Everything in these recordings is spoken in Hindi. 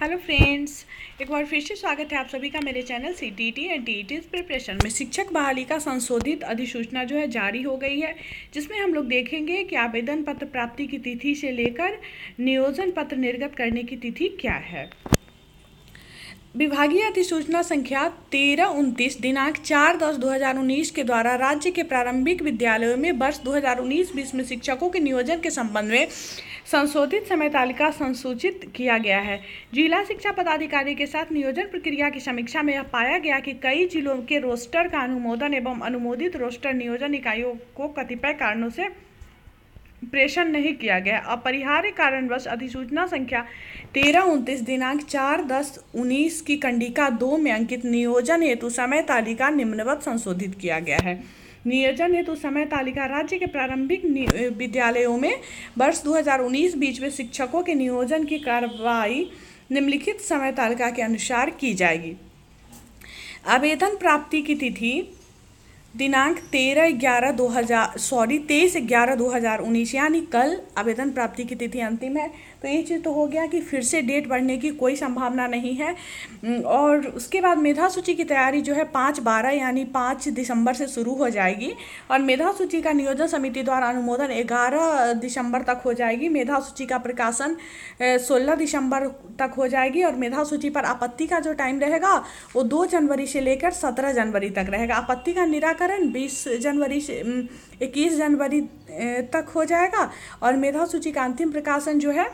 हेलो फ्रेंड्स एक बार फिर से स्वागत है आप सभी का मेरे channel C T T and T T preparation में शिक्षक बहाली का संशोधित अधिसूचना जो है जारी हो गई है जिसमें हम लोग देखेंगे कि आवेदन पत्र प्राप्ति की तिथि से लेकर नियोजन पत्र निर्गत करने की तिथि क्या है विभागीय अधिसूचना संख्या तेरह उनतीस दिनांक चार दस दो हजार उन्नीस के द्वारा राज्य के प्रारंभिक विद्यालयों में वर्ष दो हजार उन्नीस बीस में शिक्षकों के नियोजन के संबंध में संशोधित समय तालिका संसूचित किया गया है जिला शिक्षा पदाधिकारी के साथ नियोजन प्रक्रिया की समीक्षा में यह पाया गया कि कई जिलों के रोस्टर का अनुमोदन एवं अनुमोदित रोस्टर नियोजन इकाइयों को कतिपय कारणों से प्रेषण नहीं किया गया अपरिहार्य कारणवश अधिसूचना संख्या तेरह उनतीस दिनांक चार दस उन्नीस की कंडिका दो में अंकित नियोजन हेतु समय तालिका निम्नवत संशोधित किया गया है नियोजन हेतु समय तालिका राज्य के प्रारंभिक विद्यालयों में वर्ष 2019 बीच में शिक्षकों के नियोजन की कार्रवाई निम्नलिखित समय तालिका के अनुसार की जाएगी आवेदन प्राप्ति की तिथि दिनांक तेरह ग्यारह दो हज़ार सॉरी तेईस ग्यारह दो हज़ार उन्नीस यानी कल आवेदन प्राप्ति की तिथि अंतिम है तो ये चीज़ तो हो गया कि फिर से डेट बढ़ने की कोई संभावना नहीं है और उसके बाद मेधा सूची की तैयारी जो है पाँच बारह यानी पाँच दिसंबर से शुरू हो जाएगी और मेधा सूची का नियोजन समिति द्वारा अनुमोदन ग्यारह दिसंबर तक हो जाएगी मेधा सूची का प्रकाशन सोलह दिसंबर तक हो जाएगी और मेधा सूची पर आपत्ति का जो टाइम रहेगा वो दो जनवरी से लेकर सत्रह जनवरी तक रहेगा आपत्ति का निराकरण बीस जनवरी से इक्कीस जनवरी तक हो जाएगा और मेधा सूची का अंतिम प्रकाशन जो है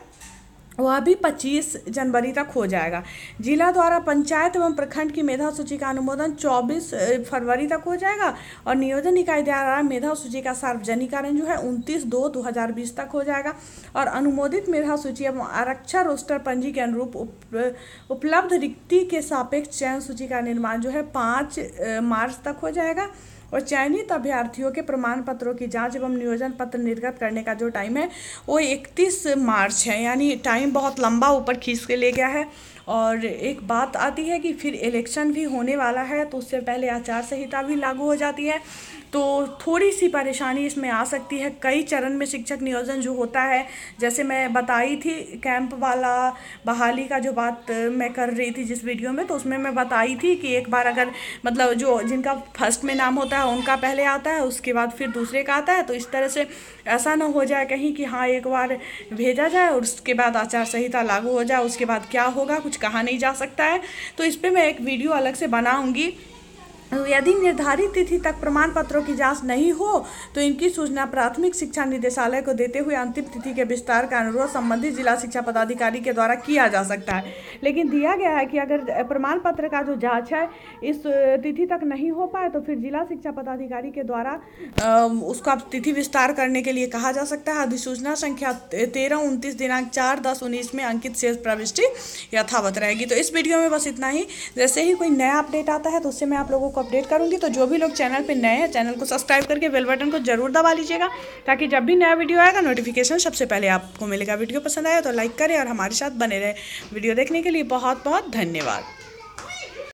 वह भी 25 जनवरी तक हो जाएगा जिला द्वारा पंचायत एवं प्रखंड की मेधा सूची का अनुमोदन 24 फरवरी तक हो जाएगा और नियोजन इकाई द्वारा मेधा सूची का सार्वजनिकरण जो है 29 दो 2020 तक हो जाएगा और अनुमोदित मेधा सूची एवं आरक्षण रोस्टर पंजी के अनुरूप उप, उपलब्ध रिक्ति के सापेक्ष चयन सूची का निर्माण जो है पाँच मार्च तक हो जाएगा और चयनित अभ्यर्थियों के प्रमाण पत्रों की जाँच एवं नियोजन पत्र निर्गत करने का जो टाइम है वो इकतीस मार्च है यानी टाइम बहुत लंबा ऊपर खींच के ले गया है और एक बात आती है कि फिर इलेक्शन भी होने वाला है तो उससे पहले आचार संहिता भी लागू हो जाती है तो थोड़ी सी परेशानी इसमें आ सकती है कई चरण में शिक्षक नियोजन जो होता है जैसे मैं बताई थी कैंप वाला बहाली का जो बात मैं कर रही थी जिस वीडियो में तो उसमें मैं बताई थी कि एक बार अगर मतलब जो जिनका फर्स्ट में नाम होता है उनका पहले आता है उसके बाद फिर दूसरे का आता है तो इस तरह से ऐसा ना हो जाए कहीं कि हाँ एक बार भेजा जाए और उसके बाद आचार संहिता लागू हो जाए उसके बाद क्या होगा कुछ कुछ कहा नहीं जा सकता है तो इस पर मैं एक वीडियो अलग से बनाऊँगी अं, यदि निर्धारित तिथि तक प्रमाण पत्रों की जांच नहीं हो तो इनकी सूचना प्राथमिक शिक्षा निदेशालय को देते हुए अंतिम तिथि के विस्तार का अनुरोध संबंधित जिला शिक्षा पदाधिकारी के द्वारा किया जा सकता है लेकिन दिया गया है कि अगर प्रमाण पत्र का जो जाँच है इस तिथि तक नहीं हो पाए तो फिर जिला शिक्षा पदाधिकारी के द्वारा उसका तिथि विस्तार करने के लिए कहा जा सकता है अधिसूचना संख्या तेरह उनतीस दिनांक चार दस उन्नीस में अंकित शेष प्रविष्टि यथावत रहेगी तो इस वीडियो में बस इतना ही जैसे ही कोई नया अपडेट आता है तो उससे मैं आप लोगों को अपडेट करूँगी तो जो भी लोग चैनल पर नए हैं चैनल को सब्सक्राइब करके बेल बटन को जरूर दबा लीजिएगा ताकि जब भी नया वीडियो आएगा नोटिफिकेशन सबसे पहले आपको मिलेगा वीडियो पसंद आया तो लाइक करें और हमारे साथ बने रहे वीडियो देखने के लिए बहुत बहुत धन्यवाद